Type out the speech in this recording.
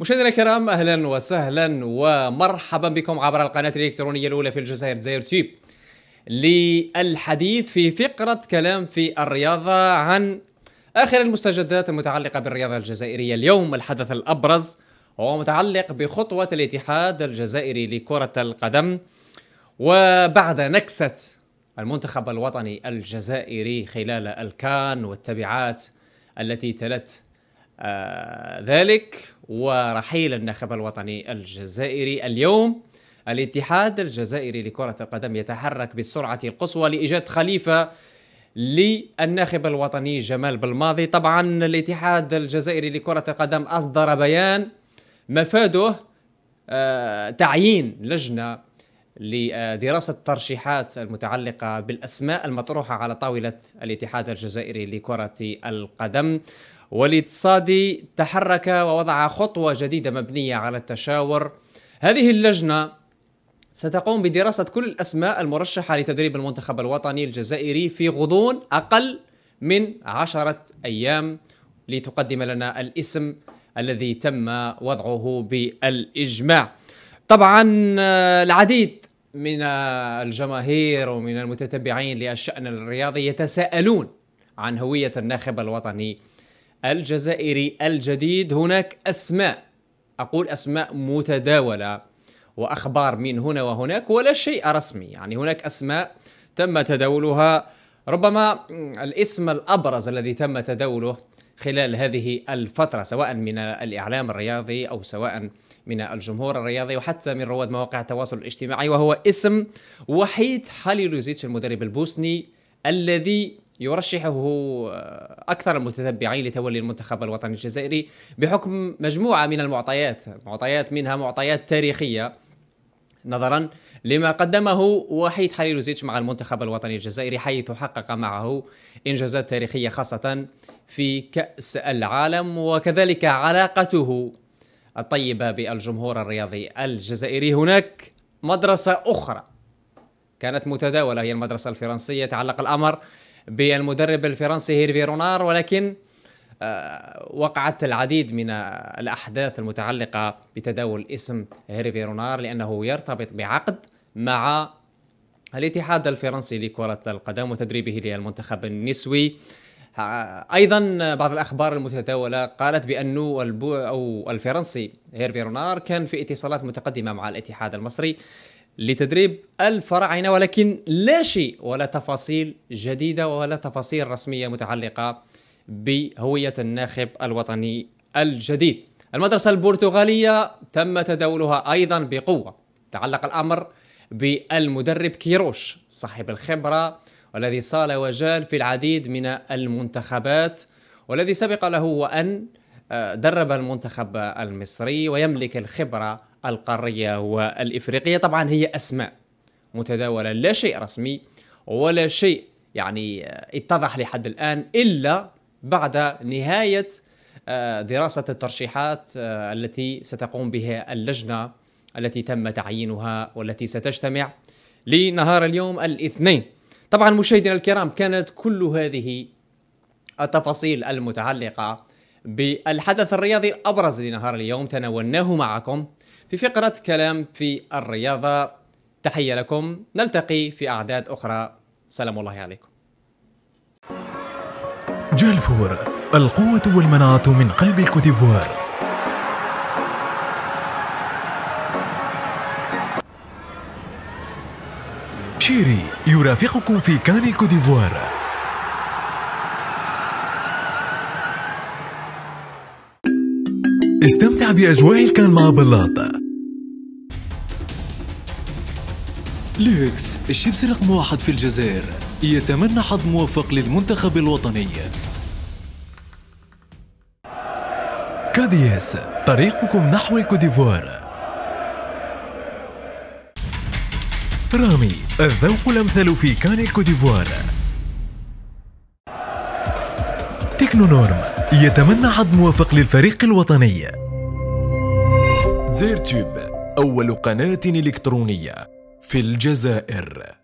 مشاهدينا الكرام اهلا وسهلا ومرحبا بكم عبر القناه الالكترونيه الاولى في الجزائر زاير تيب للحديث في فقره كلام في الرياضه عن اخر المستجدات المتعلقه بالرياضه الجزائريه اليوم الحدث الابرز هو متعلق بخطوه الاتحاد الجزائري لكره القدم وبعد نكسه المنتخب الوطني الجزائري خلال الكان والتبعات التي تلت ذلك ورحيل الناخب الوطني الجزائري اليوم الاتحاد الجزائري لكرة القدم يتحرك بالسرعة القصوى لإيجاد خليفة للناخب الوطني جمال بالماضي طبعا الاتحاد الجزائري لكرة القدم أصدر بيان مفاده آه، تعيين لجنة لدراسة الترشيحات المتعلقة بالأسماء المطروحة على طاولة الاتحاد الجزائري لكرة القدم وليد صادي تحرك ووضع خطوة جديدة مبنية على التشاور هذه اللجنة ستقوم بدراسة كل الأسماء المرشحة لتدريب المنتخب الوطني الجزائري في غضون أقل من عشرة أيام لتقدم لنا الاسم الذي تم وضعه بالإجماع طبعا آه، العديد من الجماهير ومن المتتبعين للشأن الرياضي يتساءلون عن هوية الناخب الوطني الجزائري الجديد هناك أسماء أقول أسماء متداولة وأخبار من هنا وهناك ولا شيء رسمي يعني هناك أسماء تم تداولها ربما الاسم الأبرز الذي تم تداوله خلال هذه الفترة سواء من الإعلام الرياضي أو سواء من الجمهور الرياضي وحتى من رواد مواقع التواصل الاجتماعي وهو اسم وحيد حاليلوزيتش المدرب البوسني الذي يرشحه أكثر المتتبعين لتولي المنتخب الوطني الجزائري بحكم مجموعة من المعطيات معطيات منها معطيات تاريخية نظرا لما قدمه وحيد حرير مع المنتخب الوطني الجزائري حيث حقق معه إنجازات تاريخية خاصة في كأس العالم وكذلك علاقته الطيبة بالجمهور الرياضي الجزائري هناك مدرسة أخرى كانت متداولة هي المدرسة الفرنسية تعلق الأمر بالمدرب الفرنسي هيرفي رونار ولكن آه، وقعت العديد من الأحداث المتعلقة بتداول اسم هيرفي رونار لأنه يرتبط بعقد مع الاتحاد الفرنسي لكرة القدم وتدريبه للمنتخب النسوي آه، ايضا بعض الاخبار المتداوله قالت بانه البو او الفرنسي هيرفي رونار كان في اتصالات متقدمه مع الاتحاد المصري لتدريب الفراعنه ولكن لا شيء ولا تفاصيل جديده ولا تفاصيل رسميه متعلقه بهوية الناخب الوطني الجديد المدرسة البرتغالية تم تداولها أيضا بقوة تعلق الأمر بالمدرب كيروش صاحب الخبرة والذي صال وجال في العديد من المنتخبات والذي سبق له وأن آه، درب المنتخب المصري ويملك الخبرة القارية والإفريقية طبعا هي أسماء متداولة لا شيء رسمي ولا شيء يعني آه، اتضح لحد الآن إلا بعد نهايه آه، دراسه الترشيحات آه، التي ستقوم بها اللجنه التي تم تعيينها والتي ستجتمع لنهار اليوم الاثنين. طبعا مشاهدينا الكرام كانت كل هذه التفاصيل المتعلقه بالحدث الرياضي الابرز لنهار اليوم تناولناه معكم في فقره كلام في الرياضه تحيه لكم نلتقي في اعداد اخرى سلام الله عليكم جالفور القوة والمناعة من قلب الكوتيفوار شيري يرافقكم في كان الكوتيفوار استمتع بأجواء الكان مع بلاط لوكس الشيبس رقم واحد في الجزائر يتمنى حظ موفق للمنتخب الوطني كادياس طريقكم نحو الكوديفوار رامي الذوق الأمثل في كان الكوديفوار تكنو نورم يتمنى عدم وفق للفريق الوطني زيرتوب أول قناة إلكترونية في الجزائر